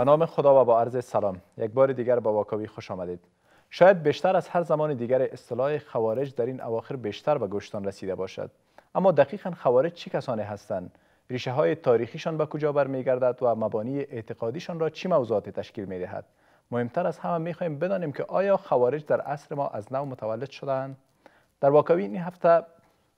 به نام خدا و با عرض سلام یک بار دیگر با واکاوی خوش آمدید شاید بیشتر از هر زمان دیگر اصطلاح خوارج در این اواخر بیشتر به گوشتان رسیده باشد اما دقیقا خوارج چه کسانی هستند ریشه های تاریخیشان به کجا برمیگردد و مبانی اعتقادیشان را چه موضوعات تشکیل می دهد؟ مهمتر از همه میخواهیم بدانیم که آیا خوارج در عصر ما از نو متولد شدهاند در واکاوی این هفته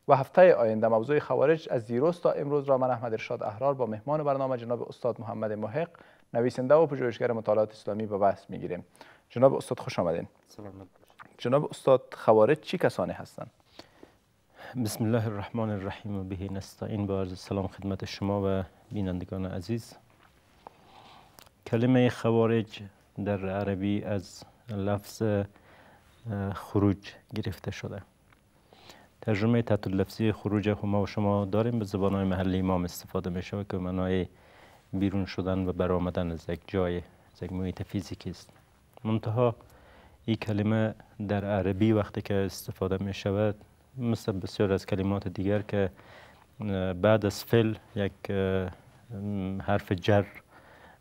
و هفته آینده موضوع خوارج از دیروز تا امروز را من احمد ارشاد احرار با مهمان برنامه جناب استاد محمد محق نویسنده و پژوهشگر مطالعات اسلامی با بحث میگیریم جناب استاد خوش آمدین جناب استاد خوارج چی کسانی هستند بسم الله الرحمن الرحیم و به نستعین با عرض سلام خدمت شما و بینندگان عزیز کلمه خوارج در عربی از لفظ خروج گرفته شده ترجمه تحت لفظی خروج ما و شما داریم به زبان محلی ما استفاده میشه که منای بیرون شدن و برآمدن از یک جای از یک محیط فیزیکی است منتها این کلمه در عربی وقتی که استفاده می شود مثل بسیار از کلمات دیگر که بعد از فل یک حرف جر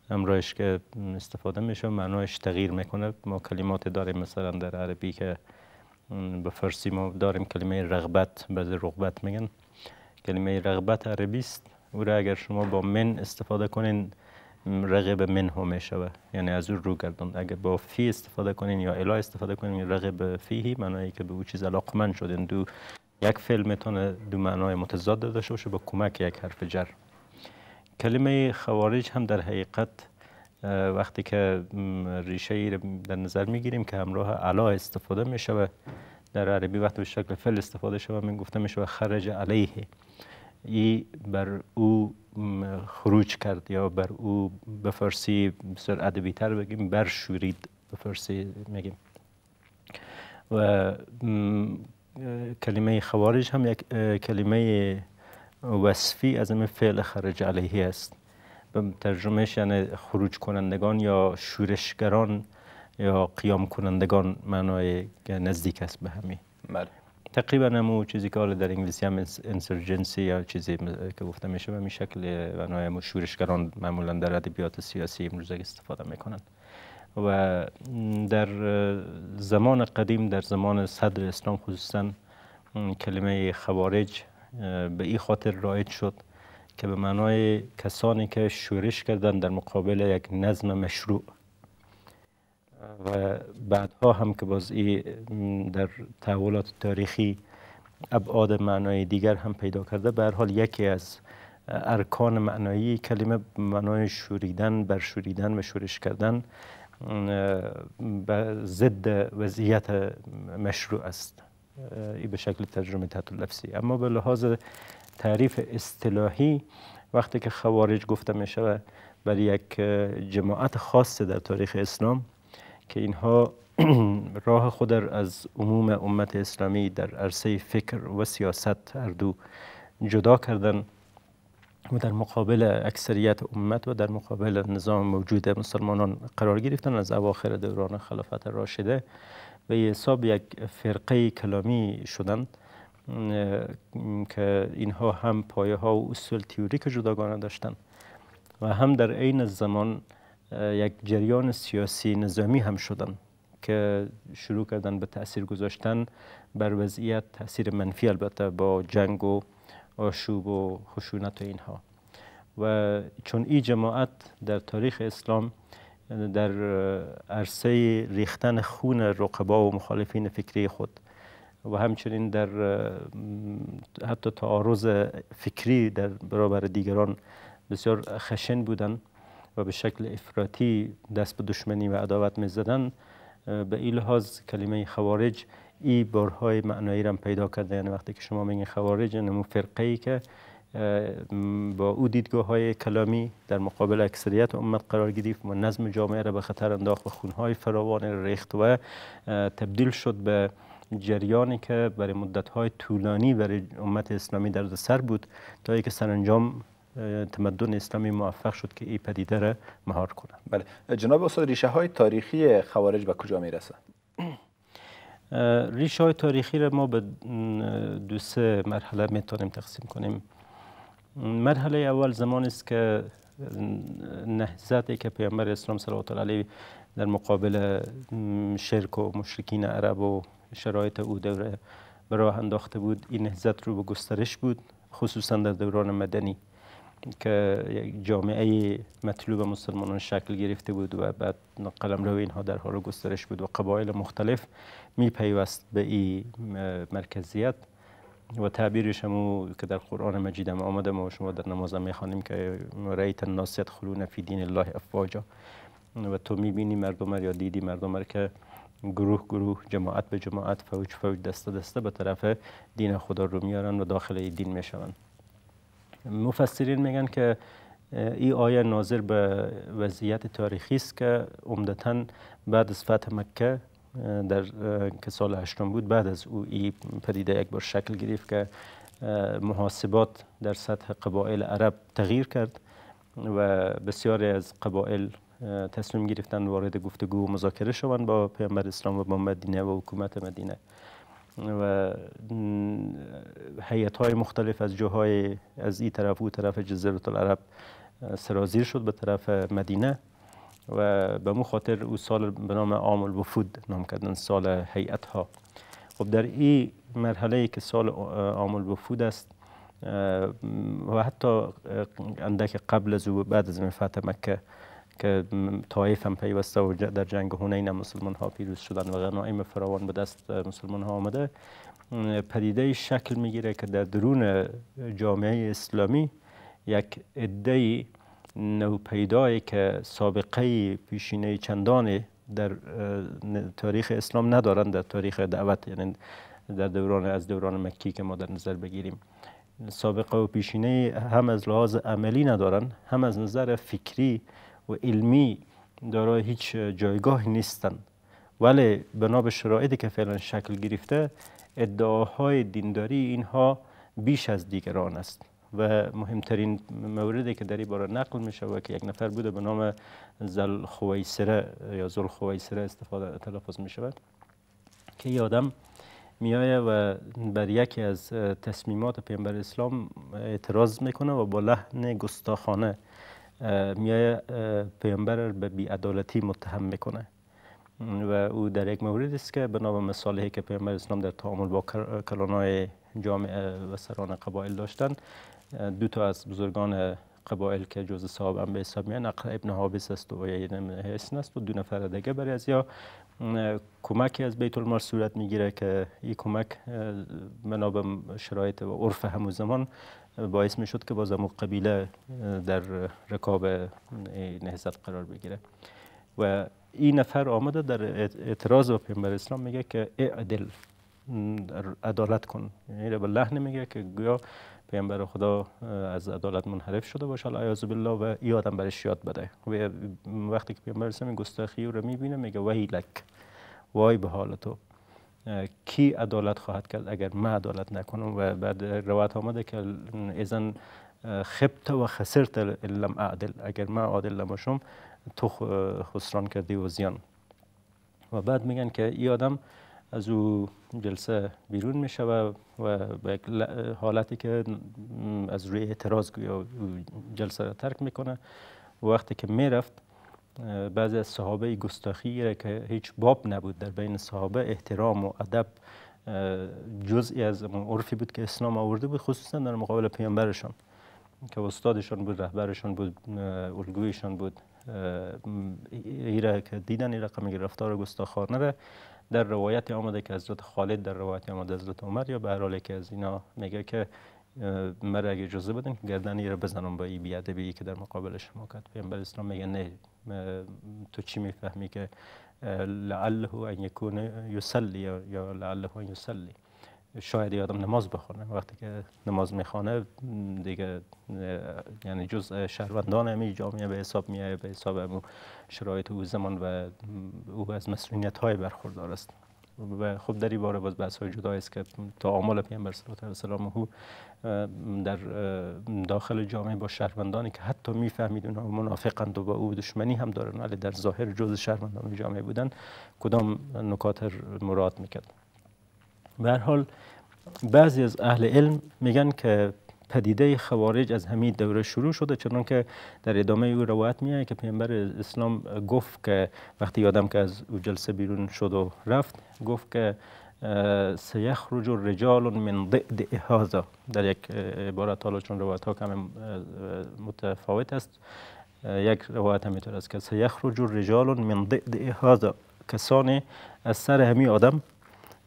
امرایش که استفاده میشه معنایش تغییر میکنه ما کلمات داریم مثلا در عربی که به فارسی ما داریم کلمه رغبت بعض رغبت میگن کلمه رغبت عربی است او را اگر شما با من استفاده کنین رغب من ها می شود یعنی از او رو گردند اگر با فی استفاده کنین یا اله استفاده کنین رغب فیهی معنایی که به او چیز علاقمند شدین دو یک فعل میتونه دو معنای متضاد داشته باشه با کمک یک حرف جر کلمه خوارج هم در حقیقت وقتی که ریشه ای در نظر میگیریم که همراه علا استفاده می شود در عربی وقتی به شکل فل استفاده شود من گفته می خرج علیه ای بر او خروج کرد یا بر او به فارسی بسیار ادبی تر بگیم شورید به فارسی میگیم و کلمه خوارج هم یک کلمه وصفی از این فعل خرج علیه است به ترجمهش یعنی خروج کنندگان یا شورشگران یا قیام کنندگان معنای نزدیک است به همین بله تقریبا نمو چیزی که حالا در انگلیسی هم انسرجنسی یا چیزی که گفته میشه به این شکل و مشورشگران معمولا در ادبیات سیاسی امروز استفاده میکنن و در زمان قدیم در زمان صدر اسلام خصوصا کلمه خوارج به این خاطر رایج شد که به معنای کسانی که شورش کردن در مقابل یک نظم مشروع و بعدها هم که باز در تحولات تاریخی ابعاد معنای دیگر هم پیدا کرده به حال یکی از ارکان معنایی کلمه معنای شوریدن برشوریدن و شورش کردن به ضد وضعیت مشروع است ای به شکل ترجمه تحت لفظی اما به لحاظ تعریف اصطلاحی وقتی که خوارج گفته می شود برای یک جماعت خاص در تاریخ اسلام که اینها راه خود را از عموم امت اسلامی در عرصه فکر و سیاست هر دو جدا کردن و در مقابل اکثریت امت و در مقابل نظام موجود مسلمانان قرار گرفتن از اواخر دوران خلافت راشده به حساب یک فرقه کلامی شدند که اینها هم پایه ها و اصول تیوریک جداگانه داشتند و هم در عین زمان یک جریان سیاسی نظامی هم شدن که شروع کردن به تاثیر گذاشتن بر وضعیت تاثیر منفی البته با جنگ و آشوب و خشونت و اینها و چون این جماعت در تاریخ اسلام در عرصه ریختن خون رقبا و مخالفین فکری خود و همچنین در حتی تعارض فکری در برابر دیگران بسیار خشن بودند و به شکل افراطی دست به دشمنی و عداوت می به این لحاظ کلمه خوارج ای بارهای معنایی را پیدا کرده یعنی وقتی که شما میگین خوارج یعنی اون فرقه ای که با او دیدگاه های کلامی در مقابل اکثریت امت قرار گرفت و نظم جامعه را به خطر انداخت و خونهای فراوان ریخت و تبدیل شد به جریانی که برای مدت‌های طولانی برای امت اسلامی در سر بود تا اینکه سرانجام تمدن اسلامی موفق شد که این پدیده را مهار کنه بله جناب استاد ریشه های تاریخی خوارج به کجا میرسه ریشه های تاریخی را ما به دو سه مرحله میتونیم تقسیم کنیم مرحله اول زمان است که نهزتی که پیامبر اسلام صلی الله علیه در مقابل شرک و مشرکین عرب و شرایط او دوره به راه انداخته بود این نهزت رو به گسترش بود خصوصا در دوران مدنی که یک جامعه مطلوب مسلمانان شکل گرفته بود و بعد قلمرو اینها در حال گسترش بود و قبایل مختلف می پیوست به این مرکزیت و تعبیرش هم که در قرآن مجید هم آمده ما شما در نماز می که ریت الناسیت خلون فی دین الله افواجا و تو می مردم یا دیدی مردم که گروه گروه جماعت به جماعت فوج فوج دسته دسته به طرف دین خدا رو میارن و داخل دین میشوند مفسرین میگن که این آیه ناظر به وضعیت تاریخی است که عمدتا بعد از فتح مکه در که سال هشتم بود بعد از او ای پدیده یک بار شکل گرفت که محاسبات در سطح قبایل عرب تغییر کرد و بسیاری از قبایل تصمیم گرفتن وارد گفتگو و مذاکره شوند با پیامبر اسلام و با مدینه و حکومت مدینه و حیط های مختلف از جاهای از این طرف و طرف جزیره العرب سرازیر شد به طرف مدینه و به مو خاطر او سال به نام عام الوفود نام کردن سال هیئت ها خب در این مرحله که سال عام الوفود است و حتی اندک قبل از و بعد از فتح مکه که طایف هم پیوسته و در جنگ هنین مسلمان ها پیروز شدن و غنایم فراوان به دست مسلمان ها آمده پدیده شکل میگیره که در درون جامعه اسلامی یک عده نوپیدایی که سابقه پیشینه چندانی در تاریخ اسلام ندارند در تاریخ دعوت یعنی در دوران از دوران مکی که ما در نظر بگیریم سابقه و پیشینه هم از لحاظ عملی ندارن هم از نظر فکری و علمی دارای هیچ جایگاه نیستند ولی بنا به شرایطی که فعلا شکل گرفته ادعاهای دینداری اینها بیش از دیگران است و مهمترین موردی که در این باره نقل می شود که یک نفر بوده به نام زل خویسره یا زل خویسره استفاده تلفظ می شود که یه آدم میایه و بر یکی از تصمیمات پیامبر اسلام اعتراض میکنه و با لحن گستاخانه میای پیامبر به بیعدالتی متهم میکنه و او در یک مورد است که به نام که پیامبر اسلام در تعامل با کلانای جامعه و سران قبایل داشتند دو تا از بزرگان قبایل که جزء صاحب به حساب میان اقل ابن حابس است و حسن است و دو نفر دیگه برای از یا کمکی از بیت المال صورت میگیره که این کمک منابع شرایط و عرف همو زمان باعث می شد که باز قبیله در رکاب نهزت قرار بگیره و این نفر آمده در اعتراض به پیامبر اسلام میگه که اعدل عدالت کن یعنی به لحن میگه که گویا پیامبر خدا از عدالت منحرف شده باشه العیاذ بالله و ای آدم برش یاد بده و وقتی که پیامبر اسلام گستاخی رو میبینه میگه لک وای به حال تو کی عدالت خواهد کرد اگر من عدالت نکنم و بعد روایت آمده که ازن خبت و خسرت لم اعدل اگر من عادل نباشم تو خسران کردی و زیان و بعد میگن که ای آدم از او جلسه بیرون میشه و به حالتی که از روی اعتراض گویا جلسه را ترک میکنه وقتی که میرفت بعضی از صحابه گستاخی را که هیچ باب نبود در بین صحابه احترام و ادب جزئی از عرفی بود که اسلام آورده بود خصوصا در مقابل پیامبرشان که استادشان بود رهبرشان بود الگویشان بود ایرا که دیدن این رقم رفتار گستاخانه را در روایت آمده که حضرت خالد در روایت آمده حضرت عمر یا به هر که از اینا میگه که مرا اگه اجازه بدن که گردن را بزنم با این بیادبی که در مقابل شما کرد پیامبر اسلام میگه نه تو چی میفهمی که لعله ان یکون یصلی یا لعله ان یوسلی شاید یادم نماز بخونه وقتی که نماز میخوانه دیگه یعنی جز شهروندان همی جامعه به حساب میایه به حساب امو شرایط او زمان و او از مسئولیت های برخوردار است و خب در این باره باز بحث های جدا است که تعامل پیامبر صلی الله علیه و در داخل جامعه با شهروندانی که حتی میفهمید اونها منافقند و با او دشمنی هم دارن ولی در ظاهر جز شهروندان جامعه بودن کدام نکات مراد میکرد به حال بعضی از اهل علم میگن که پدیده خوارج از همین دوره شروع شده چون که در ادامه او روایت میاد که پیامبر اسلام گفت که وقتی یادم که از او جلسه بیرون شد و رفت گفت که سیخرج رجال من ضد احازا در یک عبارت حالا چون روایت ها کم متفاوت است یک روایت میتونه است که سیخرج رجال من ضد احازا کسانی از سر همی آدم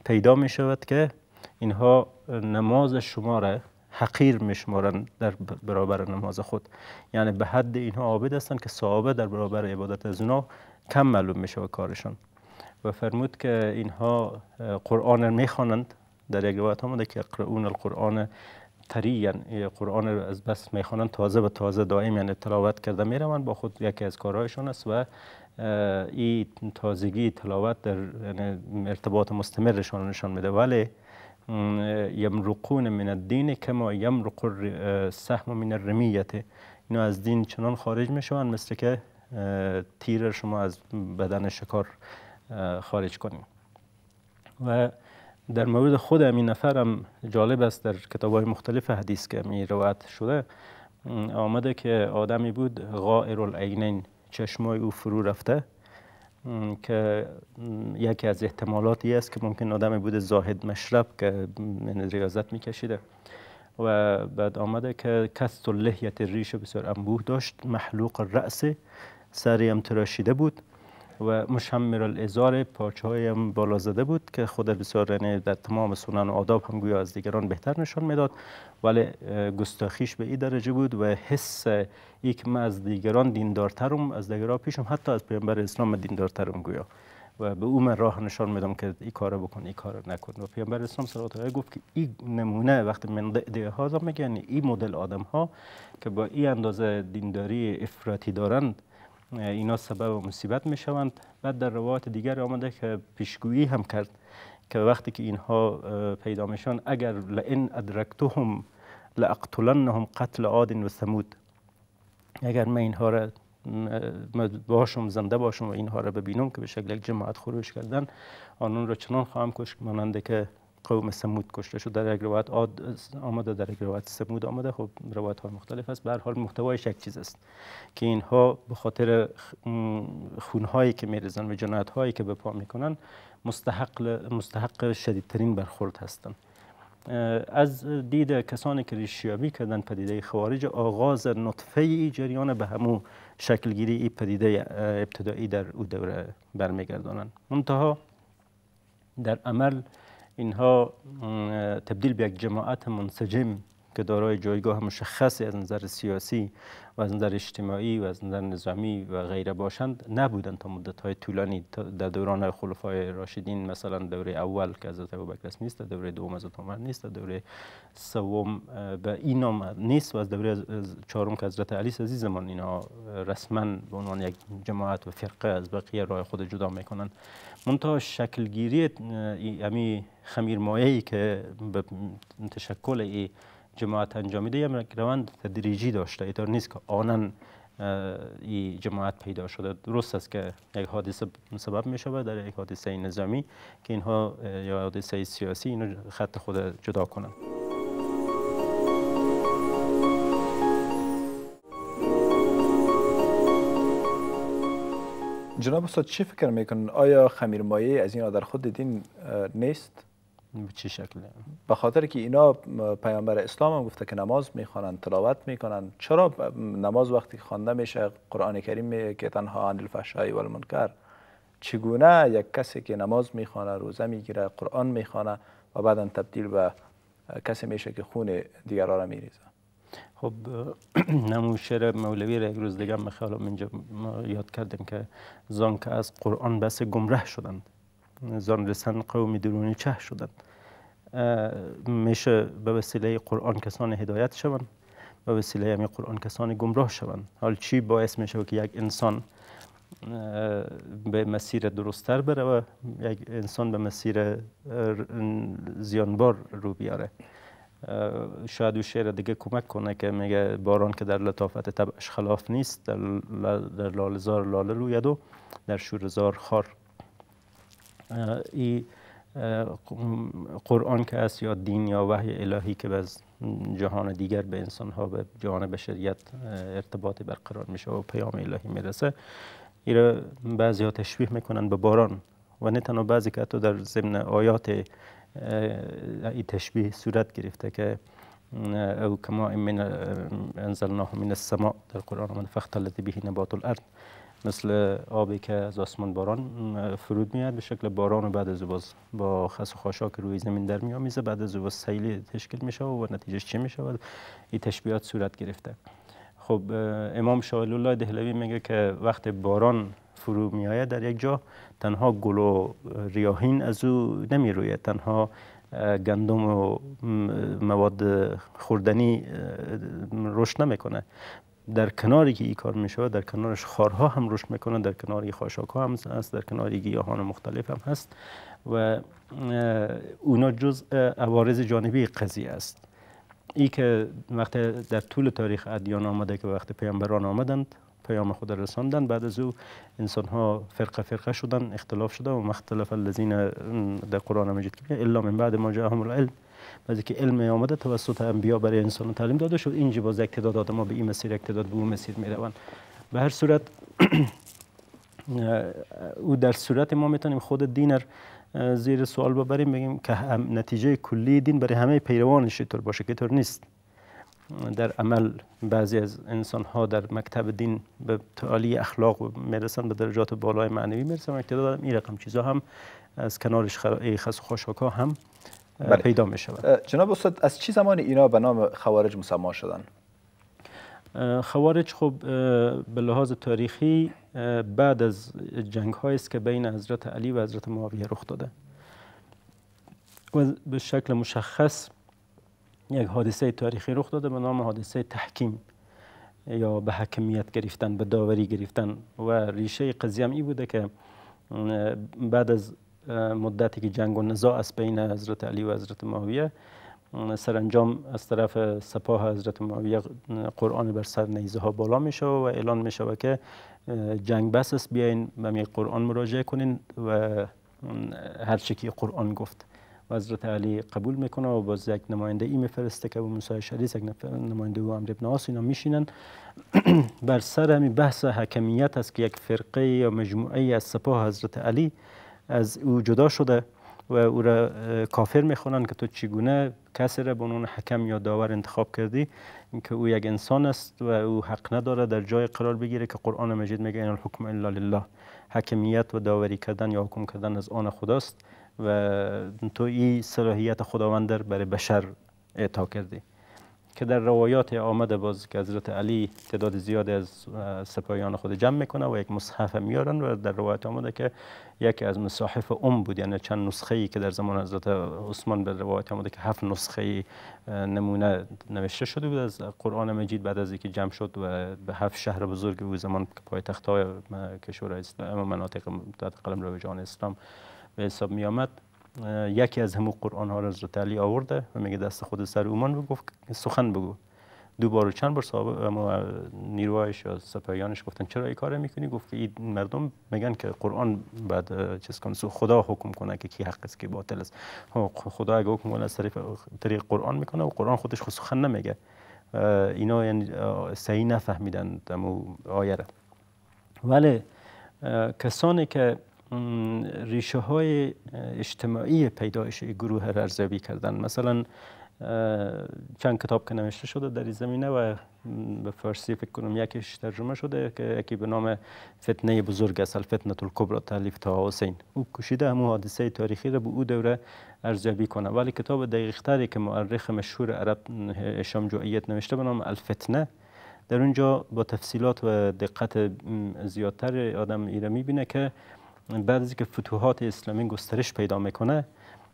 پیدا می شود که اینها نماز شما را حقیر شمارند در برابر نماز خود یعنی به حد اینها عابد هستند که صحابه در برابر عبادت از اونا کم معلوم شود کارشان و فرمود که اینها قرآن میخوانند در یک روایت آمده که قرآن القرآن قرآن رو از بس میخوانند تازه به تازه دائم یعنی تلاوت کرده میروند با خود یکی از کارهایشان است و این تازگی تلاوت در یعنی ارتباط مستمرشان نشان میده ولی یمرقون من الدین کما یمرق سهم من الرمیت اینا از دین چنان خارج میشوند مثل که تیر شما از بدن شکار خارج کنیم و در مورد خود امین هم جالب است در کتاب های مختلف حدیث که می روایت شده آمده که آدمی بود غائر العینین چشمای او فرو رفته که یکی از احتمالاتی است که ممکن آدمی بود زاهد مشرب که ریاضت میکشیده و بعد آمده که و لحیت ریش بسیار انبوه داشت محلوق رأس سری هم تراشیده بود و مشمر الازار پارچه های هم بالا زده بود که خود بسیار یعنی در تمام سنن و آداب هم گویا از دیگران بهتر نشان میداد ولی گستاخیش به این درجه بود و حس ای که من از دیگران دیندارترم از دیگران پیشم حتی از پیامبر اسلام دیندارترم گویا و به او راه نشان میدم که این کارو بکن این کارو نکن و پیامبر اسلام صلی الله گفت که این نمونه وقتی من دیگه ها میگن این مدل آدم ها که با این اندازه دینداری افراطی دارند اینا سبب و مصیبت می شوند بعد در روایت دیگر آمده که پیشگویی هم کرد که وقتی که اینها پیدا میشن اگر لئن ادرکتهم لاقتلنهم قتل عاد و ثمود اگر من اینها را باشم زنده باشم و اینها را ببینم که به شکل یک جماعت خروش کردن آنون را چنان خواهم کش مانند که قوم سمود کشته شد در یک روایت آد آمده در یک روایت سمود آمده خب روایت ها مختلف است به حال محتوایش یک چیز است که اینها به خاطر خون هایی که میریزن و جنایت هایی که به پا میکنن مستحق مستحق شدیدترین برخورد هستند از دید کسانی که ریشیابی کردن پدیده خوارج آغاز نطفه ای جریان به همو شکلگیری ای پدیده ابتدایی در او دوره برمیگردانند منتها در عمل اینها تبدیل به یک جماعت منسجم که دارای جایگاه مشخصی از نظر سیاسی و از نظر اجتماعی و از نظر نظامی و غیره باشند نبودند تا مدت های طولانی در دوران خلفای راشدین مثلا دوره اول که حضرت ابوبکر نیست دوره دوم حضرت عمر نیست دوره سوم به این نام نیست و از دوره چهارم که حضرت علی از زمان اینها رسما به عنوان یک جماعت و فرقه از بقیه راه خود جدا میکنند منتها شکلگیری امی ای یعنی که به تشکل ای جماعت انجامیده یک روند تدریجی داشته ایتار نیست که آنن ای جماعت پیدا شده درست است که یک حادثه سبب می شود در یک حادثه نظامی که اینها یا حادثه سیاسی اینو خط خود جدا کنند جناب استاد چی فکر میکنن آیا مایه از اینا در خود دین نیست به چه شکل به خاطر که اینا پیامبر اسلام هم گفته که نماز میخوانند تلاوت میکنن چرا نماز وقتی خوانده میشه قرآن کریم که تنها عن الفحشای و المنکر چگونه یک کسی که نماز میخوانه روزه میگیره قرآن میخوانه و بعدا تبدیل به کسی میشه که خون دیگرها را میریزه خب نمو شعر مولوی را یک روز دیگه میخوام اینجا یاد کردیم که زان که از قرآن بس گمره شدند زان رسن قوم درونی چه شدند میشه به وسیله قرآن کسان هدایت شوند به وسیله همین قرآن کسان گمراه شوند حال چی باعث میشه که یک انسان به مسیر درستتر بره و یک انسان به مسیر زیانبار رو بیاره شاید شعر دیگه کمک کنه که میگه باران که در لطافت طبعش خلاف نیست در, در لالزار لاله روید و در شورزار خار ای قرآن که است یا دین یا وحی الهی که به جهان دیگر به انسان ها به جهان بشریت ارتباط برقرار میشه و پیام الهی میرسه ایره بعضی ها تشبیه میکنن به باران و نه تنها بعضی که حتی در ضمن آیات ای تشبیه صورت گرفته که او کما من انزلناه من السماء در قرآن من فختلت به نبات الارض مثل آبی که از آسمان باران فرود میاد به شکل باران و بعد از باز با خس و خاشاک روی زمین در میزه بعد از باز سیلی تشکیل میشه و نتیجهش چه و این تشبیهات صورت گرفته خب امام شاول الله دهلوی میگه که وقت باران فرو می آید در یک جا تنها گل و ریاهین از او نمی روید تنها گندم و مواد خوردنی رشد کنه در کناری که این کار می شود در کنارش خارها هم رشد میکنه در کناری خاشاک ها هم هست در کناری گیاهان مختلف هم هست و اونا جز عوارض جانبی قضیه است ای که وقتی در طول تاریخ ادیان آمده که وقتی پیامبران آمدند پیام خود رساندن بعد از او انسان ها فرقه فرقه شدن اختلاف شده و مختلف الذین در قرآن مجید که الا من بعد ما جاءهم العلم بعضی که علم آمده توسط انبیا برای انسان تعلیم داده شد اینجا باز اقتداد آدم ها به این مسیر اقتداد به اون مسیر میروند به هر صورت او در صورت ما میتونیم خود دینر زیر سوال ببریم بگیم که نتیجه کلی دین برای همه پیروانش اینطور باشه که طور نیست در عمل بعضی از انسان ها در مکتب دین به تعالی اخلاق میرسن به درجات بالای معنوی میرسن مکتب دادم این رقم چیزها هم از کنارش خس ها هم بله. پیدا می جناب استاد از چه زمان اینا به نام خوارج مسما شدن خوارج خب به لحاظ تاریخی بعد از جنگ است که بین حضرت علی و حضرت معاویه رخ داده و به شکل مشخص یک حادثه تاریخی رخ داده به نام حادثه تحکیم یا به حکمیت گرفتن به داوری گرفتن و ریشه قضیه ای بوده که بعد از مدتی که جنگ و نزاع از بین حضرت علی و حضرت معاویه سرانجام از طرف سپاه حضرت معاویه قرآن بر سر نیزه ها بالا می و اعلان می شود که جنگ بس است بیاین به قرآن مراجعه کنین و هر چی که قرآن گفت و حضرت علی قبول میکنه و باز یک نماینده ای میفرسته که موسی شریف یک نماینده و امر ابن عاص اینا میشینن بر سر همین بحث حکمیت است که یک فرقه یا مجموعه از سپاه حضرت علی از او جدا شده و او را کافر میخوانن که تو چگونه کسی را به عنوان حکم یا داور انتخاب کردی که او یک انسان است و او حق نداره در جای قرار بگیره که قرآن مجید میگه این الحکم الا لله حکمیت و داوری کردن یا حکم کردن از آن خداست و تو این صلاحیت خداوند در برای بشر اعطا کردی که در روایات آمده باز که حضرت علی تعداد زیادی از سپاهیان خود جمع میکنه و یک مصحف میارن و در روایت آمده که یکی از مصاحف ام بود یعنی چند نسخه ای که در زمان حضرت عثمان به روایت آمده که هفت نسخه نمونه نوشته شده بود از قرآن مجید بعد از اینکه جمع شد و به هفت شهر بزرگ او زمان پایتخت های کشور اسلام مناطق قلم رو جان اسلام به حساب می آمد یکی از همو قرآن ها را حضرت علی آورده و میگه دست خود سر اومان گفت سخن بگو دو بار و چند بار صاحب نیروهایش یا سپاهیانش گفتن چرا این کار میکنی گفت که این مردم میگن که قرآن بعد چیز کنه خدا حکم کنه که کی حق است کی باطل است خدا اگه حکم کنه از طریق قرآن میکنه و قرآن خودش خود سخن نمیگه اینا یعنی صحیح نفهمیدن دمو آیه ولی کسانی که ریشه های اجتماعی پیدایش گروه ارزیابی کردن مثلا چند کتاب که نوشته شده در این زمینه و به فارسی فکر کنم یکیش ترجمه شده که یکی به نام فتنه بزرگ است الفتنه الکبری تعلیف تا حسین او کوشیده همو حادثه تاریخی را به او دوره ارزیابی کنه ولی کتاب دقیقتری که مورخ مشهور عرب هشام جوعیت نوشته به نام الفتنه در اونجا با تفصیلات و دقت زیادتر آدم ایرمی بینه که بعد از که فتوحات اسلامی گسترش پیدا میکنه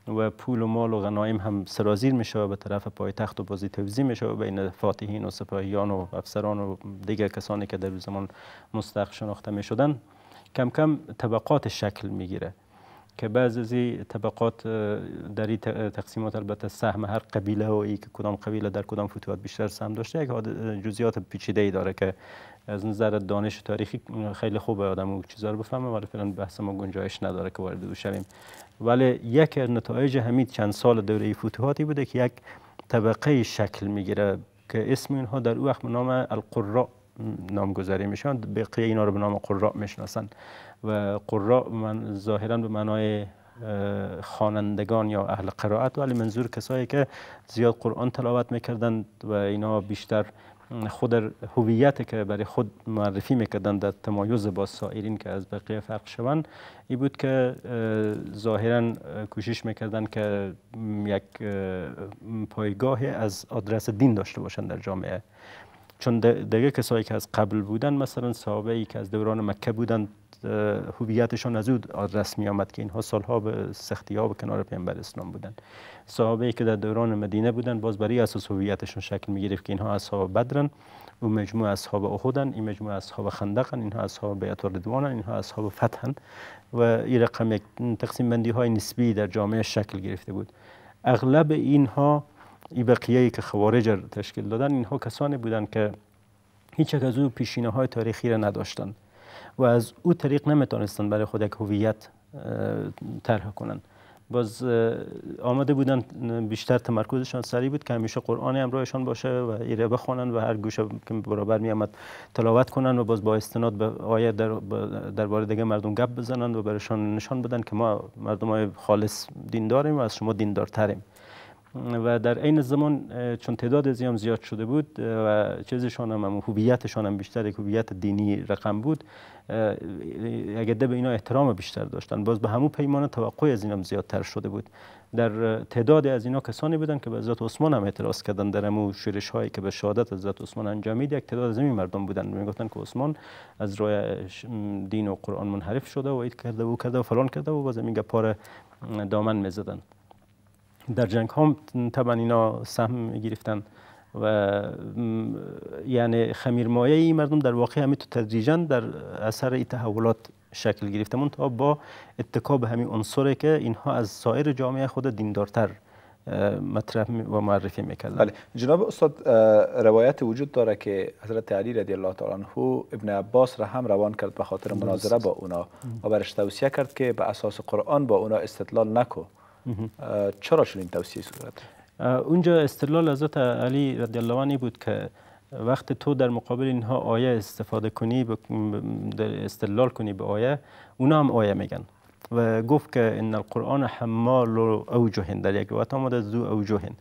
و پول و مال و غنایم هم سرازیر میشه به طرف پایتخت و بازی توزیع میشه و بین فاتحین و سپاهیان و افسران و دیگر کسانی که در زمان مستحق شناخته میشدن کم کم طبقات شکل میگیره که بعض از این طبقات در این تقسیمات البته سهم هر قبیله و ای که کدام قبیله در کدام فتوحات بیشتر سهم داشته یک جزئیات پیچیده ای داره که از نظر دانش تاریخی خیلی خوبه آدم اون چیزا رو بفهمه ولی فعلا بحث ما گنجایش نداره که وارد بشویم ولی یک نتایج همین چند سال دوره فتوحاتی بوده که یک طبقه شکل میگیره که اسم اینها در او وقت نام القراء نامگذاری میشن بقیه اینا رو به نام قراء میشناسن و قراء من ظاهرا به معنای خوانندگان یا اهل قرائت ولی منظور کسایی که زیاد قرآن تلاوت میکردند و اینا بیشتر خود هویت که برای خود معرفی میکردن در تمایز با سایرین که از بقیه فرق شوند این بود که ظاهرا کوشش میکردن که یک پایگاه از آدرس دین داشته باشند در جامعه چون دیگه کسایی که از قبل بودن مثلا صحابه ای که از دوران مکه بودن هویتشان از او رسمی آمد که اینها سالها به سختی ها به کنار پیامبر اسلام بودن صحابه ای که در دوران مدینه بودن باز برای اساس هویتشون شکل می گرفت که اینها اصحاب بدرن و مجموع اصحاب احدن این مجموع اصحاب خندقن اینها اصحاب بیعت ردوانن اینها اصحاب فتحن و این رقم یک تقسیم بندی های نسبی در جامعه شکل گرفته بود اغلب اینها ای بقیه ای که خوارج تشکیل دادن اینها کسانی بودند که هیچ از او پیشینه های تاریخی را نداشتند و از او طریق نمیتونستند برای خود یک هویت طرح کنند باز آمده بودند بیشتر تمرکزشان سری بود که همیشه قرآن همراهشان باشه و ایره بخوانن و هر گوشه که برابر میامد تلاوت کنن و باز با استناد به آیه در درباره دیگه مردم گپ بزنند و برایشان نشان بدن که ما مردم های خالص دین داریم و از شما دیندارتریم و در این زمان چون تعداد زیام زیاد شده بود و چیزشان هم هویتشان هم بیشتر یک هویت دینی رقم بود اگر به اینا احترام بیشتر داشتن باز به همون پیمان توقع از اینا زیادتر شده بود در تعداد از اینا کسانی بودن که به حضرت عثمان هم اعتراض کردن در امو شورش هایی که به شهادت حضرت عثمان انجامید یک تعداد از این مردم بودن میگفتن که عثمان از روی دین و قرآن منحرف شده و اید کرده و کرده و فلان کرده و باز میگه پاره دامن میزدن در جنگ ها طبعا اینا سهم گرفتن و یعنی خمیرمایه این مردم در واقع همین تو تدریجا در اثر این تحولات شکل گرفته تا با اتکا به همین عنصری که اینها از سایر جامعه خود دیندارتر مطرح و معرفی میکردن بله. جناب استاد روایت وجود داره که حضرت علی رضی الله تعالی عنه ابن عباس را هم روان کرد به خاطر مناظره با اونا و برش توصیه کرد که به اساس قرآن با اونا استدلال نکو چرا شد این توصیه صورت اونجا استدلال حضرت علی رضی الله عنه بود که وقت تو در مقابل اینها آیه استفاده کنی استدلال کنی به آیه اونا هم آیه میگن و گفت که ان القرآن حمال اوجهن در یک وقت آمده زو اوجهن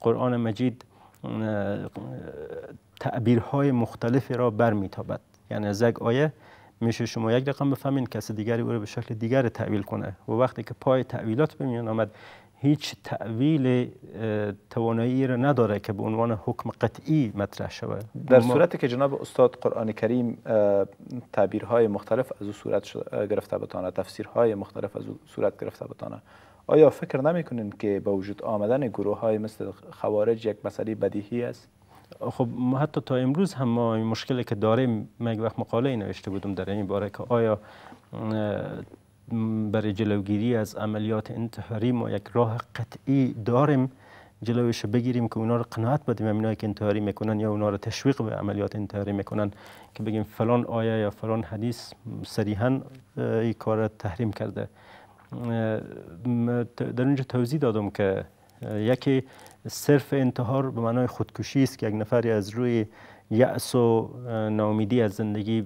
قرآن مجید تعبیرهای مختلفی را برمیتابد یعنی از یک آیه میشه شما یک رقم بفهمین کس دیگری او رو به شکل دیگر تعویل کنه و وقتی که پای تعویلات به میان آمد هیچ تعویل توانایی را نداره که به عنوان حکم قطعی مطرح شود در صورتی که جناب استاد قرآن کریم تعبیرهای مختلف از او صورت گرفته بتانه تفسیرهای مختلف از او صورت گرفته بتانه آیا فکر نمیکنین که با وجود آمدن گروه های مثل خوارج یک مسئله بدیهی است خب حتی تا امروز هم ما این مشکلی که داریم من وقت مقاله نوشته بودم در این باره که آیا برای جلوگیری از عملیات انتحاری ما یک راه قطعی داریم جلوش بگیریم که اونا رو قناعت بدیم همینایی که انتحاری میکنن یا اونا رو تشویق به عملیات انتحاری میکنن که بگیم فلان آیه یا فلان حدیث صریحا این کار تحریم کرده در اونجا توضیح دادم که یکی صرف انتحار به معنای خودکشی است که یک نفری از روی یأس و ناامیدی از زندگی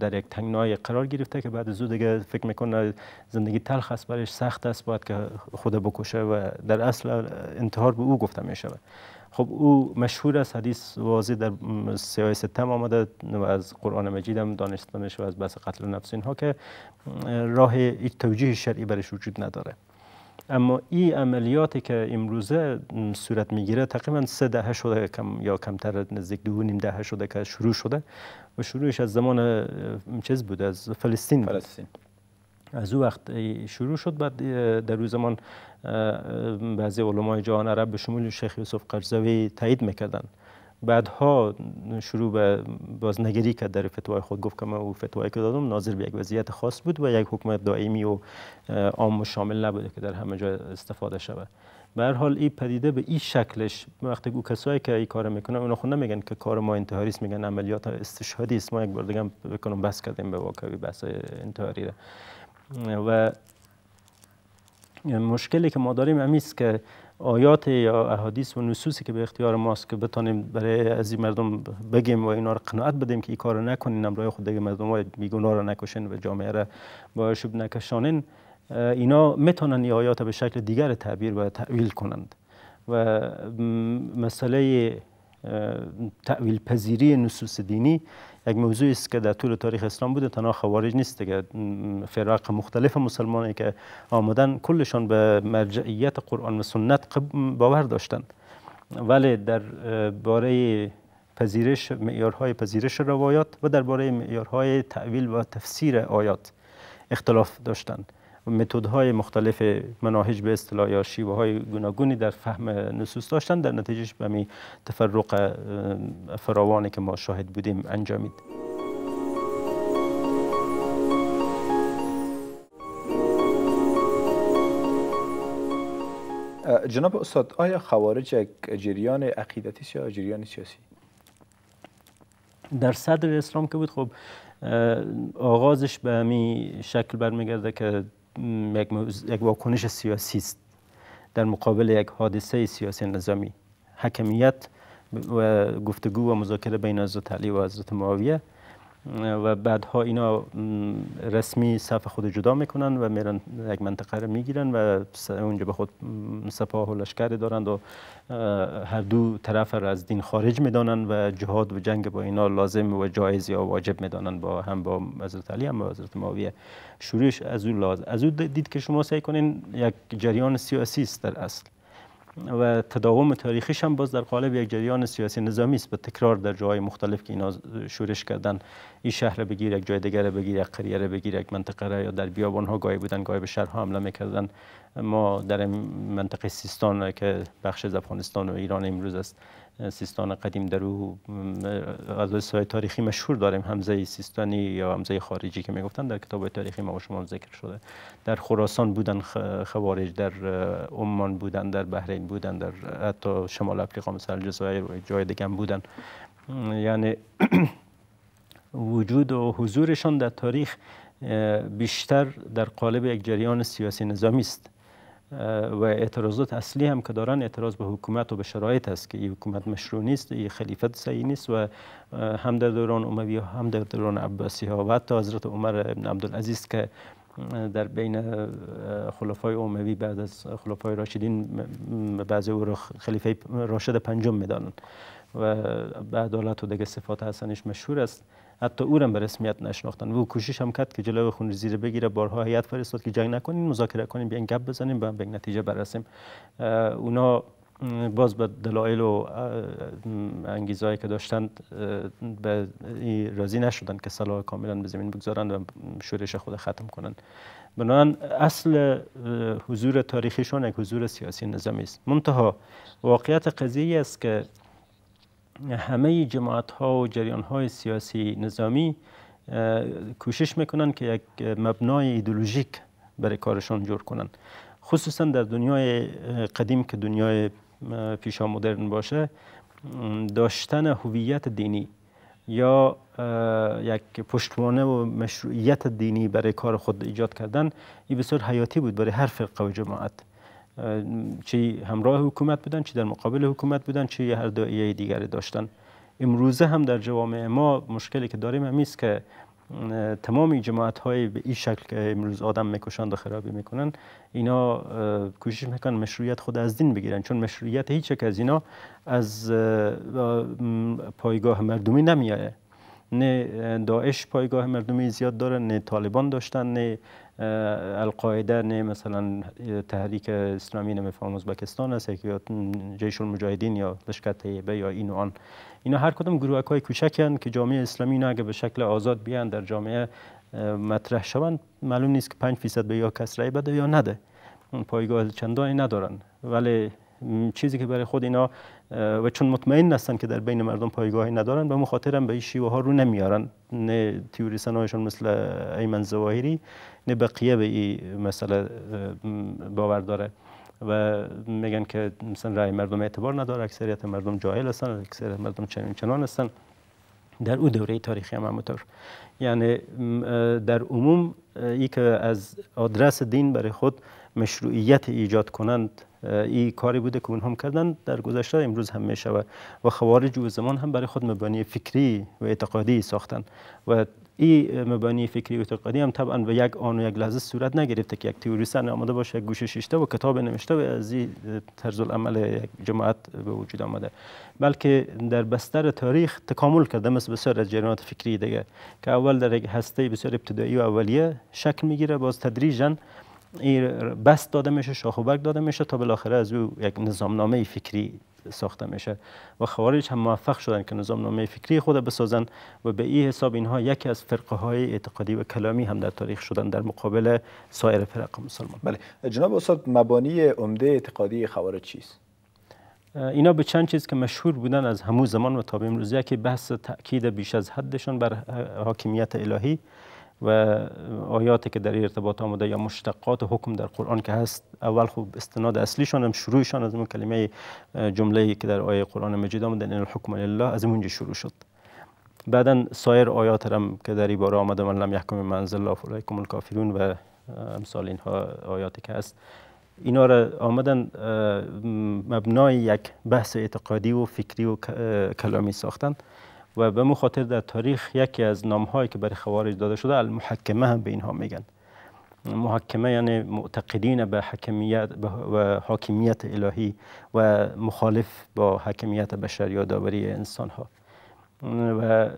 در یک تنگنای قرار گرفته که بعد زود دیگه فکر میکنه زندگی تلخ است برایش سخت است باید که خود بکشه و در اصل انتحار به او گفته میشه خب او مشهور است حدیث واضح در سیاست ستم آمده و از قرآن مجید هم دانستانش و از بس قتل نفس اینها که راه هیچ توجیه شرعی برش وجود نداره اما این عملیاتی که امروزه صورت میگیره تقریبا سه دهه شده کم یا کمتر نزدیک دو نیم دهه شده که شروع شده و شروعش از زمان چیز بود از فلسطین فلسطین از او وقت شروع شد بعد در روز زمان بعضی علمای جهان عرب به شمول شیخ یوسف قرزوی تایید میکردن بعدها شروع به بازنگری کرد در فتوای خود گفت که من او فتوایی که دادم ناظر به یک وضعیت خاص بود و یک حکم دائمی و عام و شامل نبوده که در همه جا استفاده شود به هر حال این پدیده به این شکلش وقتی او کسایی که این کار میکنن اونا خود نمیگن که کار ما انتحاری است میگن عملیات استشهادی است ما یک بار دیگه بکنم بس کردیم به واقعی بحث انتحاری و مشکلی که ما داریم که آیات یا احادیث و نصوصی که به اختیار ماست که بتانیم برای از این مردم بگیم و اینا رو قناعت بدیم که این کار نکنین امرای خود دیگه مردم های بیگناه را نکشین و جامعه را با شب نکشانین اینا میتونن این آیات به شکل دیگر تعبیر و تعویل کنند و مسئله تعویل پذیری نصوص دینی یک موضوعی است که در طول تاریخ اسلام بوده تنها خوارج نیست که فرق مختلف مسلمانی که آمدن کلشان به مرجعیت قرآن و سنت باور داشتند ولی در باره پذیرش معیارهای پذیرش روایات و باره معیارهای تعویل و تفسیر آیات اختلاف داشتند های مختلف مناهج به اصطلاح یا شیوه های گوناگونی در فهم نصوص داشتن در نتیجهش به می تفرق فراوانی که ما شاهد بودیم انجامید جناب استاد آیا خوارج یک جریان عقیدتی یا جریان سیاسی در صدر اسلام که بود خب آغازش به شکل برمیگرده که یک واکنش سیاسی است در مقابل یک حادثه سیاسی نظامی حکمیت و گفتگو و مذاکره بین حضرت علی و حضرت معاویه و بعدها اینا رسمی صف خود جدا میکنن و میرن یک منطقه رو میگیرن و اونجا به خود سپاه و لشکر دارند و هر دو طرف را از دین خارج میدانند و جهاد و جنگ با اینا لازم و جایز یا واجب میدانند با هم با حضرت علی هم با حضرت معاویه شروعش از اون لازم از او دید که شما سعی کنین یک جریان سیاسی است در اصل و تداوم تاریخیش هم باز در قالب یک جریان سیاسی نظامی است به تکرار در جای مختلف که اینا شورش کردن این شهر بگیر یک جای دیگر بگیر یک قریه بگیر یک منطقه را یا در بیابان ها گاهی بودن گاهی به شهرها حمله میکردن ما در منطقه سیستان که بخش از افغانستان و ایران امروز است سیستان قدیم در او از تاریخی مشهور داریم همزه سیستانی یا همزه خارجی که میگفتن در کتاب تاریخی ما با شما ذکر شده در خراسان بودن خوارج در عمان بودن در بحرین بودن در حتی شمال افریقا مثلا الجزایر و جای دیگه بودن یعنی وجود و حضورشان در تاریخ بیشتر در قالب یک جریان سیاسی نظامی است و اعتراضات اصلی هم که دارن اعتراض به حکومت و به شرایط است که این حکومت مشروع نیست این خلیفت صحیح نیست و هم در دوران اموی و هم در دوران عباسی ها و حتی حضرت عمر ابن عبدالعزیز که در بین خلفای اموی بعد از خلفای راشدین بعضی او را خلیفه راشد پنجم میدانند و به عدالت و دیگه صفات حسنش مشهور است حتی او را به رسمیت نشناختن و او کوشش هم کرد که جلو خون زیر بگیره بارها هیئت فرستاد که جنگ نکنیم، مذاکره کنیم بیاین گپ بزنیم و به نتیجه برسیم اونا باز به دلایل و انگیزهایی که داشتند به راضی نشدن که سلاح کاملا به زمین بگذارند و شورش خود ختم کنند بنابراین اصل حضور تاریخیشان یک حضور سیاسی نظامی است منتها واقعیت قضیه است که همه جماعت ها و جریان های سیاسی نظامی کوشش میکنن که یک مبنای ایدولوژیک برای کارشان جور کنن خصوصا در دنیای قدیم که دنیای پیشا مدرن باشه داشتن هویت دینی یا یک پشتوانه و مشروعیت دینی برای کار خود ایجاد کردن این بسیار حیاتی بود برای هر فرقه و جماعت چی همراه حکومت بودن چی در مقابل حکومت بودن چی هر دایه دیگری داشتن امروزه هم در جوامع ما مشکلی که داریم همین است که تمام جماعت های به این شکل که امروز آدم میکشند و خرابی میکنن اینا کوشش میکنن مشروعیت خود از دین بگیرن چون مشروعیت هیچ از اینا از پایگاه مردمی نمیایه نه داعش پایگاه مردمی زیاد داره نه طالبان داشتن نه القاعده نه مثلا تحریک اسلامی مفهوم ازبکستان است یا جیش المجاهدین یا لشکر طیبه یا این و آن اینا هر کدام گروهک های کوچکن که جامعه اسلامی نه اگه به شکل آزاد بیان در جامعه مطرح شوند معلوم نیست که 5 فیصد به یا کس رای بده یا نده اون پایگاه چندانی ندارن ولی چیزی که برای خود اینا و چون مطمئن هستن که در بین مردم پایگاهی ندارن به مخاطرم به این شیوه ها رو نمیارن نه تیوریسن هایشون مثل ایمن زواهری بقیه به این مسئله باور داره و میگن که مثلا رای مردم اعتبار نداره اکثریت مردم جاهل هستن اکثریت مردم چنین چنان هستن در او دوره تاریخی هم همونطور یعنی در عموم ای که از آدرس دین برای خود مشروعیت ایجاد کنند این کاری بوده که اون هم کردن در گذشته امروز هم میشه و خوارج و زمان هم برای خود مبانی فکری و اعتقادی ساختن و این مبانی فکری و اعتقادی هم طبعا به یک آن و یک لحظه صورت نگرفته که یک تئوریست آمده باشه یک گوشه شیشته و کتاب نوشته و از این طرز عمل یک جماعت به وجود آمده بلکه در بستر تاریخ تکامل کرده مثل بسیار از جریانات فکری دیگه که اول در یک هسته بسیار ابتدایی و اولیه شکل میگیره باز تدریجا بست داده میشه شاخ و داده میشه تا بالاخره از او یک نظامنامه فکری ساخته میشه و خوارج هم موفق شدن که نظامنامه فکری خود بسازن و به این حساب اینها یکی از فرقه های اعتقادی و کلامی هم در تاریخ شدن در مقابل سایر فرق مسلمان بله جناب استاد مبانی عمده اعتقادی خوارج چیست اینا به چند چیز که مشهور بودن از همو زمان و تا به امروز یکی بحث تاکید بیش از حدشون بر حاکمیت الهی و آیاتی که در ارتباط آمده یا مشتقات حکم در قرآن که هست اول خوب استناد اصلیشان هم شروعشان از اون کلمه جمله که در آیه قرآن مجید آمده ان الحکم لله از اونجا شروع شد بعدا سایر آیات هم که در باره آمده من لم یحکم منزل الله علیکم الکافرون و امثال اینها آیاتی که هست اینا را آمدن مبنای یک بحث اعتقادی و فکری و کلامی ساختن و به مو خاطر در تاریخ یکی از هایی که برای خوارج داده شده المحکمه هم به اینها میگن محکمه یعنی معتقدین به حکمیت و حاکمیت الهی و مخالف با حکمیت بشر یا داوری انسان ها و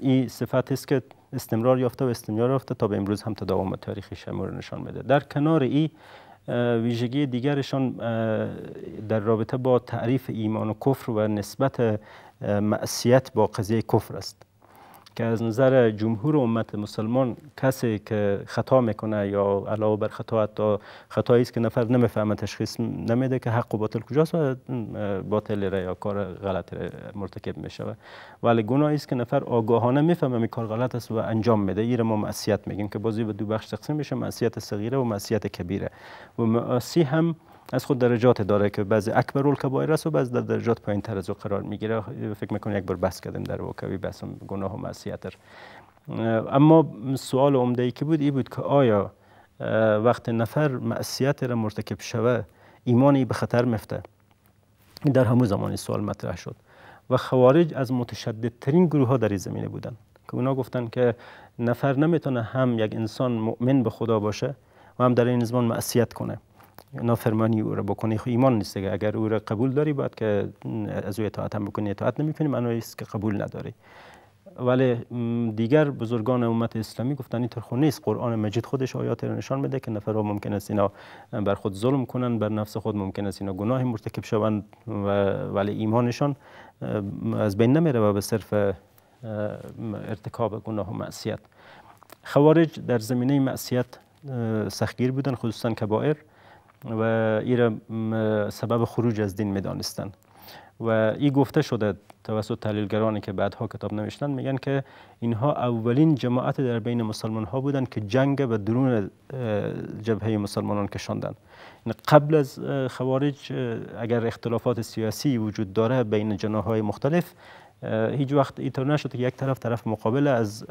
این صفت است که استمرار یافته و استمرار یافته تا به امروز هم تداوم تاریخی رو نشان میده در کنار این ویژگی دیگرشان در رابطه با تعریف ایمان و کفر و نسبت معصیت با قضیه کفر است که از نظر جمهور امت مسلمان کسی که خطا میکنه یا علاوه بر خطا حتی خطایی است که نفر نمیفهمه تشخیص نمیده که حق و باطل کجاست و باطل را یا کار غلط مرتکب میشوه ولی گناه است که نفر آگاهانه میفهمه می کار غلط است و انجام میده این ما معصیت میگیم که بازی به دو بخش تقسیم میشه معصیت صغیره و معصیت کبیره و معصی هم از خود درجات داره که بعضی اکبر الکبایر است و بعضی در درجات پایین تر از او قرار میگیره فکر میکنم یک بار بس کردیم در وکوی بحث گناه و معصیت اما سوال عمده که بود این بود که آیا وقت نفر معصیت را مرتکب شوه ایمانی به خطر مفته در همون زمان سوال مطرح شد و خوارج از متشددترین گروه ها در این زمینه بودند که اونا گفتن که نفر نمیتونه هم یک انسان مؤمن به خدا باشه و هم در این زمان معصیت کنه نافرمانی او را بکنی خو خب ایمان نیست اگر او را قبول داری باید که از او اطاعت هم بکنی اطاعت کنی معنی است که قبول نداری ولی دیگر بزرگان امت اسلامی گفتن این طور نیست قرآن مجید خودش آیات را نشان میده که نفرها ممکن است اینا بر خود ظلم کنند بر نفس خود ممکن است اینا گناه مرتکب شوند و ولی ایمانشان از بین نمیره و به صرف ارتکاب گناه و معصیت خوارج در زمینه معصیت سختگیر بودن خصوصا کبائر و ایرا سبب خروج از دین میدانستن و این گفته شده توسط تحلیلگرانی که بعدها کتاب نوشتن میگن که اینها اولین جماعت در بین مسلمان ها بودند که جنگ به درون جبهه مسلمانان کشاندند یعنی قبل از خوارج اگر اختلافات سیاسی وجود داره بین جناهای مختلف هیچ وقت اینطور نشد که یک طرف طرف مقابل از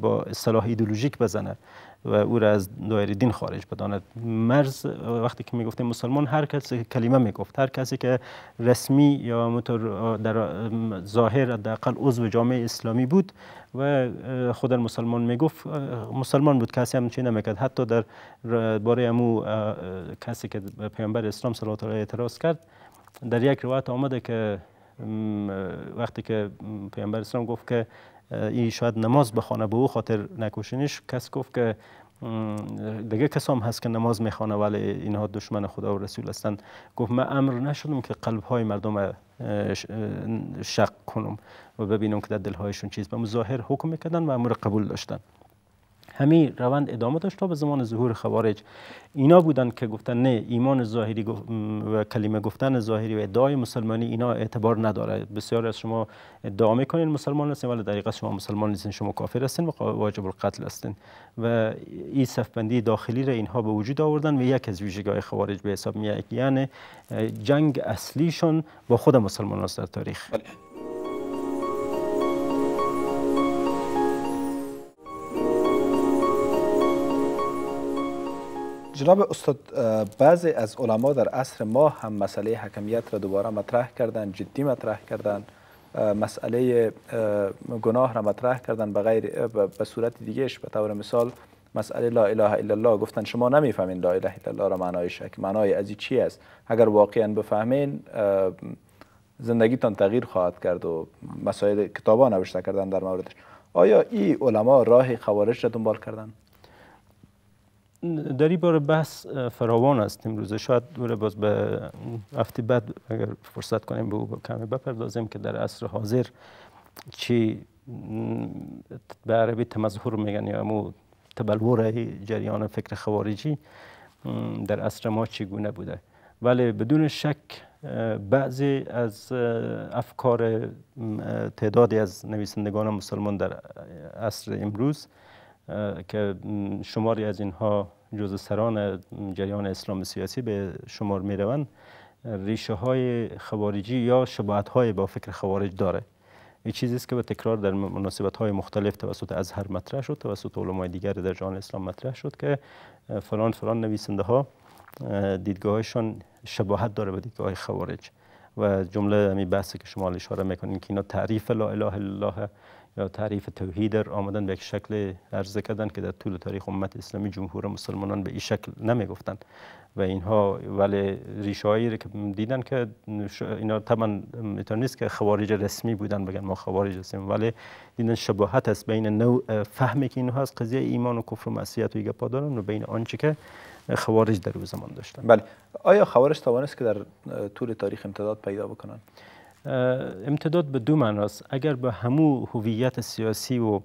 با اصطلاح ایدولوژیک بزنه و او را از دایره دین خارج بداند مرز وقتی که میگفتیم مسلمان هر کس کلمه میگفت هر کسی که رسمی یا در ظاهر حداقل عضو جامعه اسلامی بود و خود مسلمان میگفت مسلمان بود کسی هم چی نمیکرد حتی در باره امو کسی که پیامبر اسلام صلی الله علیه اعتراض کرد در یک روایت آمده که وقتی که پیامبر اسلام گفت که ای شاید نماز بخوانه به او خاطر نکوشنش کس گفت که دیگه کسام هست که نماز میخوانه ولی اینها دشمن خدا و رسول هستند گفت من امر نشدم که قلب های مردم شق کنم و ببینم که در دل هایشون چیز به ظاهر حکم میکردن و امر قبول داشتن همی روند ادامه داشت تا به زمان ظهور خوارج اینا بودن که گفتن نه ایمان ظاهری و کلمه گفتن ظاهری و ادعای مسلمانی اینا اعتبار نداره بسیار از شما ادعا میکنین مسلمان هستین ولی دقیقا شما مسلمان نیستین شما کافر هستین و واجب القتل هستین و این صفبندی داخلی را اینها به وجود آوردن و یک از ویژگی‌های خوارج به حساب میاد یعنی جنگ اصلیشون با خود مسلمان در تاریخ بله. جناب استاد بعضی از علما در عصر ما هم مسئله حکمیت را دوباره مطرح کردن جدی مطرح کردن مسئله گناه را مطرح کردن به غیر به صورت دیگهش به طور مثال مسئله لا اله الا الله گفتن شما نمیفهمین لا اله الا الله را شک معنای از چی است اگر واقعا بفهمین زندگیتان تغییر خواهد کرد و مسائل کتابا نوشته کردن در موردش آیا این علما راه خوارج را دنبال کردن در این بار بحث فراوان است امروزه شاید دوره باز به هفته بعد اگر فرصت کنیم به او کمی بپردازیم که در عصر حاضر چی به عربی تمظهر میگن یا امو تبلور جریان فکر خوارجی در عصر ما گونه بوده ولی بدون شک بعضی از افکار تعدادی از نویسندگان مسلمان در عصر امروز که شماری از اینها جز سران جریان اسلام سیاسی به شمار می روند ریشه های خوارجی یا شباعت های با فکر خوارج داره این چیزی است که به تکرار در مناسبت های مختلف توسط ازهر مطرح شد توسط علمای دیگر در جهان اسلام مطرح شد که فلان فلان نویسنده ها دیدگاهشان شباهت داره به دیدگاه خوارج و جمله همین بحثی که شما اشاره میکنین که اینا تعریف لا اله الا الله یا تعریف توحید در آمدن به یک شکل عرضه کردن که در طول تاریخ امت اسلامی جمهور مسلمانان به این شکل گفتن و اینها ولی ریشه که دیدن که اینا طبعا میتون نیست که خوارج رسمی بودن بگن ما خوارج هستیم ولی دیدن شباهت است بین نوع فهمی که اینها از قضیه ایمان و کفر و معصیت و ایگپا دارن و بین آنچه که خوارج در او زمان داشتن بله آیا خوارج توانست که در طول تاریخ امتداد پیدا بکنن امتداد به دو معناست اگر به همو هویت سیاسی و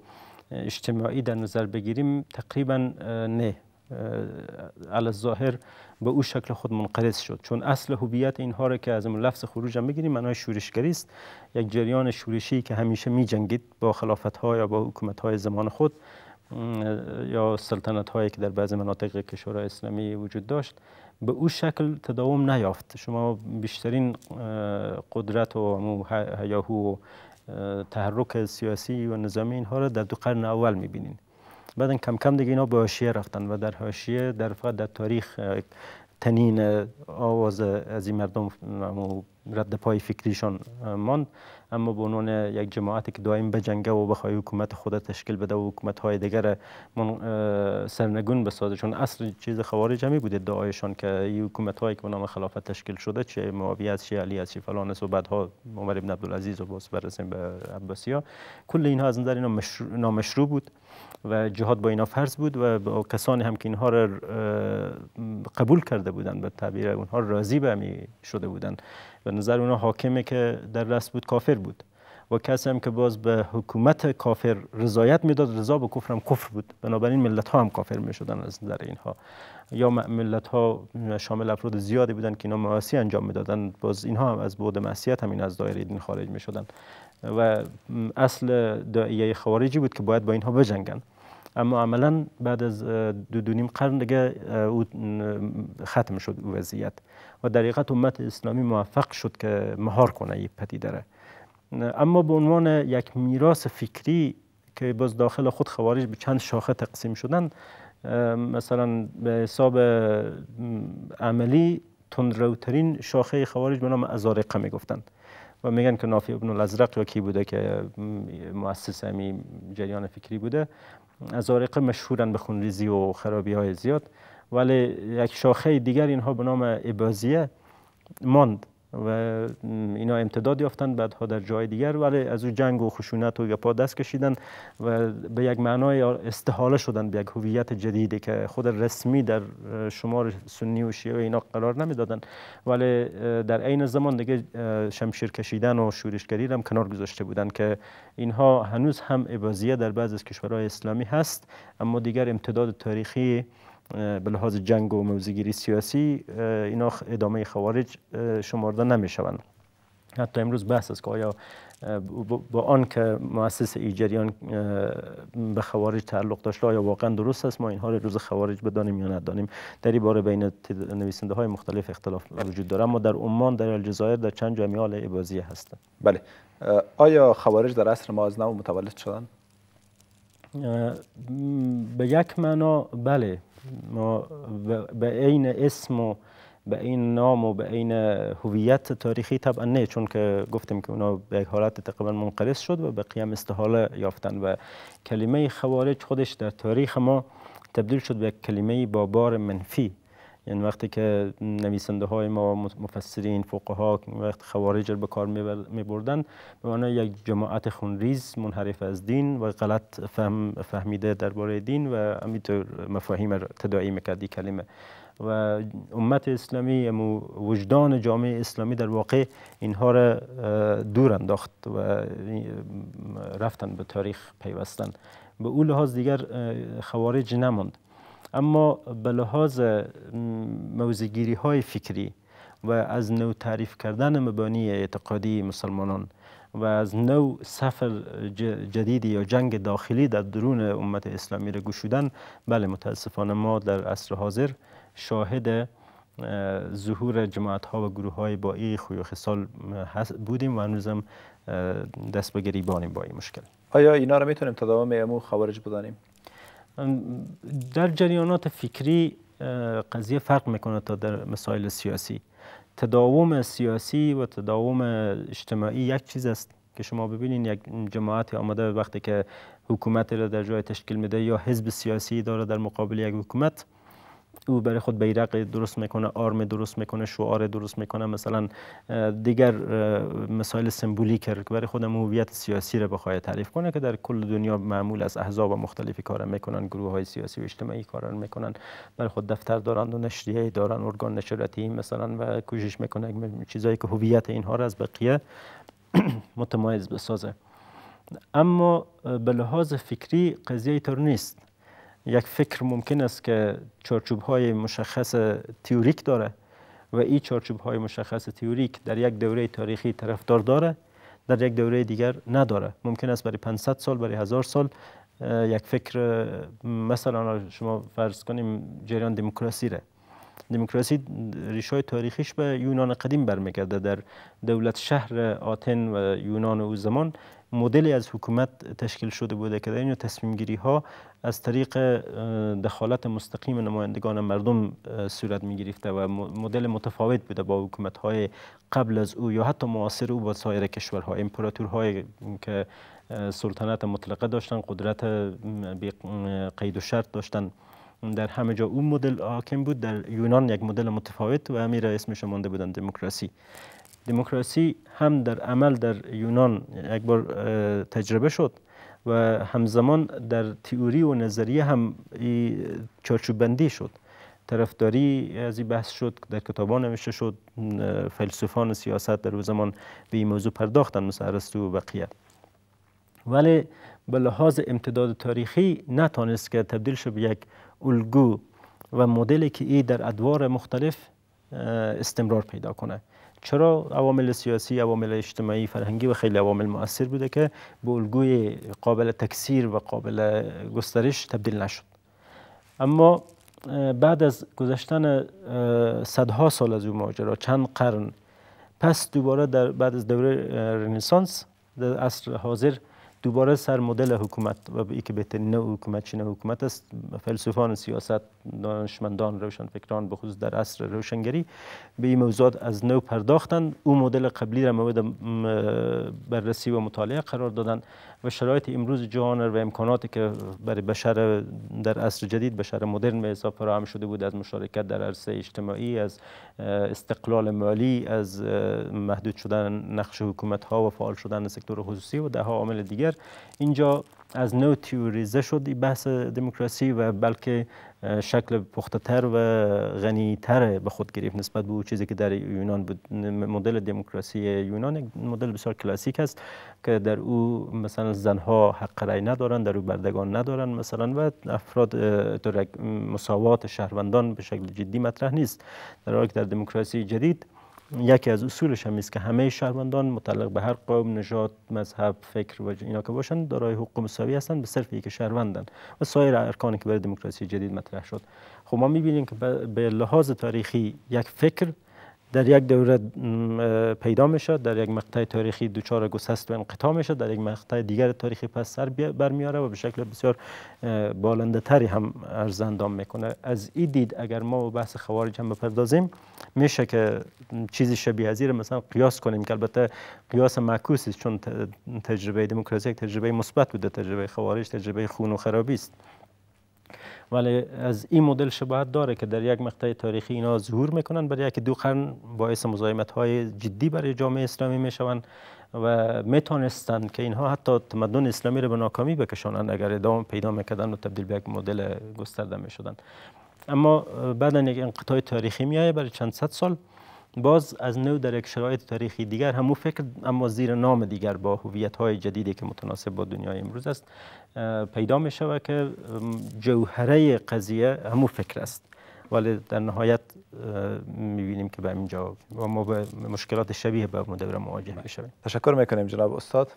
اجتماعی در نظر بگیریم تقریبا نه علی ظاهر به او شکل خود منقرض شد چون اصل هویت اینها را که از لفظ خروج هم بگیریم معنای شورشگری است یک جریان شورشی که همیشه می جنگید با خلافت ها یا با حکومت های زمان خود یا سلطنت هایی که در بعضی مناطق کشور اسلامی وجود داشت به او شکل تداوم نیافت شما بیشترین قدرت و هیاهو و تحرک سیاسی و نظامی اینها را در دو قرن اول میبینین بعد کم کم دیگه اینا به حاشیه رفتن و در حاشیه در فقط در تاریخ تنین آواز از این مردم رد پای فکریشان ماند اما به عنوان یک جماعتی که دائم بجنگه و بخوای حکومت خود تشکیل بده و حکومت های دیگر من سرنگون بسازه چون اصل چیز خوارج همی بوده دعایشان که این حکومت هایی که به نام خلافت تشکیل شده چه معاویه است چه علی است چه فلان است و بعدها عمر ابن عبدالعزیز و باز برسیم به عباسی ها کل اینها از نظر اینا نامشروع بود و جهاد با اینا فرض بود و با کسانی هم که اینها را قبول کرده بودند به تعبیر اونها راضی به می شده بودند و نظر اونها حاکمه که در رست بود کافر بود و کسی هم که باز به حکومت کافر رضایت میداد رضا به کفر هم کفر بود بنابراین ملت ها هم کافر می شدن از نظر اینها یا ملت ها شامل افراد زیادی بودند که اینا معاصی انجام میدادند باز اینها هم از بعد معصیت همین از دایره دین خارج می شدند و اصل دائیه خوارجی بود که باید با اینها بجنگند اما عملا بعد از دو, دو قرن دیگه ختم شد او وضعیت و در حقیقت امت اسلامی موفق شد که مهار کنه این پدیده اما به عنوان یک میراث فکری که باز داخل خود خوارج به چند شاخه تقسیم شدن مثلا به حساب عملی تندروترین شاخه خوارج به نام ازارقه میگفتند و میگن که نافی ابن الازرق یا کی بوده که مؤسس جریان فکری بوده از ازارق مشهورن به خونریزی و خرابی های زیاد ولی یک شاخه دیگر اینها به نام ابازیه ماند و اینا امتداد یافتن بعدها در جای دیگر ولی از او جنگ و خشونت و پا دست کشیدن و به یک معنای استحاله شدن به یک هویت جدیدی که خود رسمی در شمار سنی و شیعه اینا قرار نمیدادن ولی در عین زمان دیگه شمشیر کشیدن و شورشگری هم کنار گذاشته بودند که اینها هنوز هم ابازیه در بعض از کشورهای اسلامی هست اما دیگر امتداد تاریخی به لحاظ جنگ و موزگیری سیاسی اینا ادامه خوارج شمارده نمیشوند. حتی امروز بحث است که آیا با آن که مؤسس ایجریان به خوارج تعلق داشت آیا واقعا درست است ما اینها رو روز خوارج بدانیم یا ندانیم در این باره بین نویسنده های مختلف اختلاف وجود داره اما در عمان در الجزایر در چند جامعه آل هست هستند بله آیا خوارج در عصر ما از نو متولد شدند به یک معنا بله ما به عین اسم و به این نام و به این هویت تاریخی طبعا نه چون که گفتیم که اونا به حالت تقریبا منقرض شد و به قیام استحاله یافتن و کلمه خوارج خودش در تاریخ ما تبدیل شد به کلمه با بار منفی یعنی وقتی که نویسنده های ما مفسرین فقها وقت خوارج رو به کار می بردن به عنوان یک جماعت خونریز منحرف از دین و غلط فهم فهمیده درباره دین و همینطور مفاهیم تداعی کردی کلمه و امت اسلامی و یعنی وجدان جامعه اسلامی در واقع اینها را دور انداخت و رفتن به تاریخ پیوستن به اول لحاظ دیگر خوارج نماند اما به لحاظ موزگیری های فکری و از نو تعریف کردن مبانی اعتقادی مسلمانان و از نو سفر جدید یا جنگ داخلی در درون امت اسلامی را گشودن بله متاسفانه ما در عصر حاضر شاهد ظهور جماعت ها و گروه های با این خوی و خصال بودیم و هنوزم دست به گریبانیم با این مشکل آیا اینا رو میتونیم تداوم امو خوارج بدانیم؟ در جریانات فکری قضیه فرق میکنه تا در مسائل سیاسی تداوم سیاسی و تداوم اجتماعی یک چیز است که شما ببینین یک جماعت آمده وقتی که حکومت را در جای تشکیل میده یا حزب سیاسی داره در مقابل یک حکومت او برای خود بیرق درست میکنه آرم درست میکنه شعار درست میکنه مثلا دیگر مسائل سمبولیک که برای خود هویت سیاسی رو بخواد تعریف کنه که در کل دنیا معمول از احزاب مختلفی کار میکنن گروه های سیاسی و اجتماعی کار میکنن برای خود دفتر دارند و نشریه دارن ارگان نشریاتی مثلا و کوشش میکنه چیزایی که هویت اینها را از بقیه متمایز بسازه اما به لحاظ فکری قضیه طور نیست یک فکر ممکن است که چارچوب های مشخص تیوریک داره و این چارچوب های مشخص تیوریک در یک دوره تاریخی طرفدار داره در یک دوره دیگر نداره ممکن است برای 500 سال برای هزار سال یک فکر مثلا شما فرض کنیم جریان دموکراسی ره دموکراسی ریشای تاریخیش به یونان قدیم برمیگرده در دولت شهر آتن و یونان او زمان مدلی از حکومت تشکیل شده بوده که در این تصمیم گیری ها از طریق دخالت مستقیم نمایندگان مردم صورت می و مدل متفاوت بوده با حکومت های قبل از او یا حتی معاصر او با سایر کشورها امپراتورهایی که سلطنت مطلقه داشتن قدرت قید و شرط داشتن در همه جا اون مدل حاکم بود در یونان یک مدل متفاوت و امیر رئیس اسمش مانده بودن دموکراسی دموکراسی هم در عمل در یونان یک بار تجربه شد و همزمان در تئوری و نظریه هم چارچوب بندی شد طرفداری از این بحث شد در کتابان نوشته شد فیلسوفان سیاست در او زمان به این موضوع پرداختن مثل ارسطو و بقیه ولی به لحاظ امتداد تاریخی نتانست که تبدیل شد به یک الگو و مدلی که ای در ادوار مختلف استمرار پیدا کنه چرا عوامل سیاسی، عوامل اجتماعی، فرهنگی و خیلی عوامل مؤثر بوده که به الگوی قابل تکثیر و قابل گسترش تبدیل نشد اما بعد از گذشتن صدها سال از اون ماجرا چند قرن پس دوباره در بعد از دوره رنسانس در عصر حاضر دوباره سر مدل حکومت و ای که بهترین نوع حکومت چین حکومت است فلسفان سیاست دانشمندان روشنفکران به خصوص در عصر روشنگری به این موضوعات از نو پرداختند او مدل قبلی را مورد بررسی و مطالعه قرار دادند و شرایط امروز جهان و امکاناتی که برای بشر در عصر جدید بشر مدرن به حساب فراهم شده بود از مشارکت در عرصه اجتماعی از استقلال مالی از محدود شدن نقش حکومت ها و فعال شدن سکتور خصوصی و ده عامل دیگر اینجا از نو تیوریزه شد بحث دموکراسی و بلکه شکل پخته تر و غنی تر به خود گرفت نسبت به چیزی که در یونان بود مدل دموکراسی یونان یک مدل بسیار کلاسیک است که در او مثلا زنها حق رای ندارند در او بردگان ندارند مثلا و افراد مساوات شهروندان به شکل جدی مطرح نیست در حالی که در دموکراسی جدید یکی از اصولش هم است که همه شهروندان متعلق به هر قوم نژاد مذهب فکر و اینا که باشند دارای حقوق مساوی هستند به صرف که شهروندن و سایر ارکانی که برای دموکراسی جدید مطرح شد خب ما میبینیم که به لحاظ تاریخی یک فکر در یک دوره پیدا میشه در یک مقطع تاریخی دوچار گسست و انقطاع میشه در یک مقطع دیگر تاریخی پس سر برمیاره و به شکل بسیار بالنده تری هم ارزندام میکنه از این دید اگر ما به بحث خوارج هم بپردازیم میشه که چیزی شبیه ازیر مثلا قیاس کنیم که البته قیاس است چون تجربه دموکراسی یک تجربه مثبت بوده تجربه خوارج تجربه خون و خرابی است ولی از این مدل شباهت داره که در یک مقطع تاریخی اینا ظهور میکنن برای یک دو قرن باعث مزاحمت های جدی برای جامعه اسلامی میشوند و میتونستند که اینها حتی تمدن اسلامی رو به ناکامی بکشانند اگر ادامه پیدا میکردن و تبدیل به یک مدل گسترده میشدند اما بعدا یک انقطاع تاریخی میایه برای چند صد سال باز از نو در یک شرایط تاریخی دیگر همو فکر اما زیر نام دیگر با هویت های جدیدی که متناسب با دنیای امروز است پیدا می شود که جوهره قضیه همو فکر است ولی در نهایت میبینیم که به همین جواب و ما به مشکلات شبیه به مدبر دوره مواجه شویم. تشکر میکنیم جناب استاد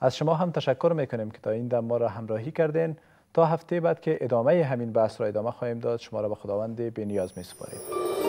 از شما هم تشکر میکنیم که تا این دم ما را همراهی کردین تا هفته بعد که ادامه همین بحث را ادامه خواهیم داد شما را به خداوند به نیاز سپاریم.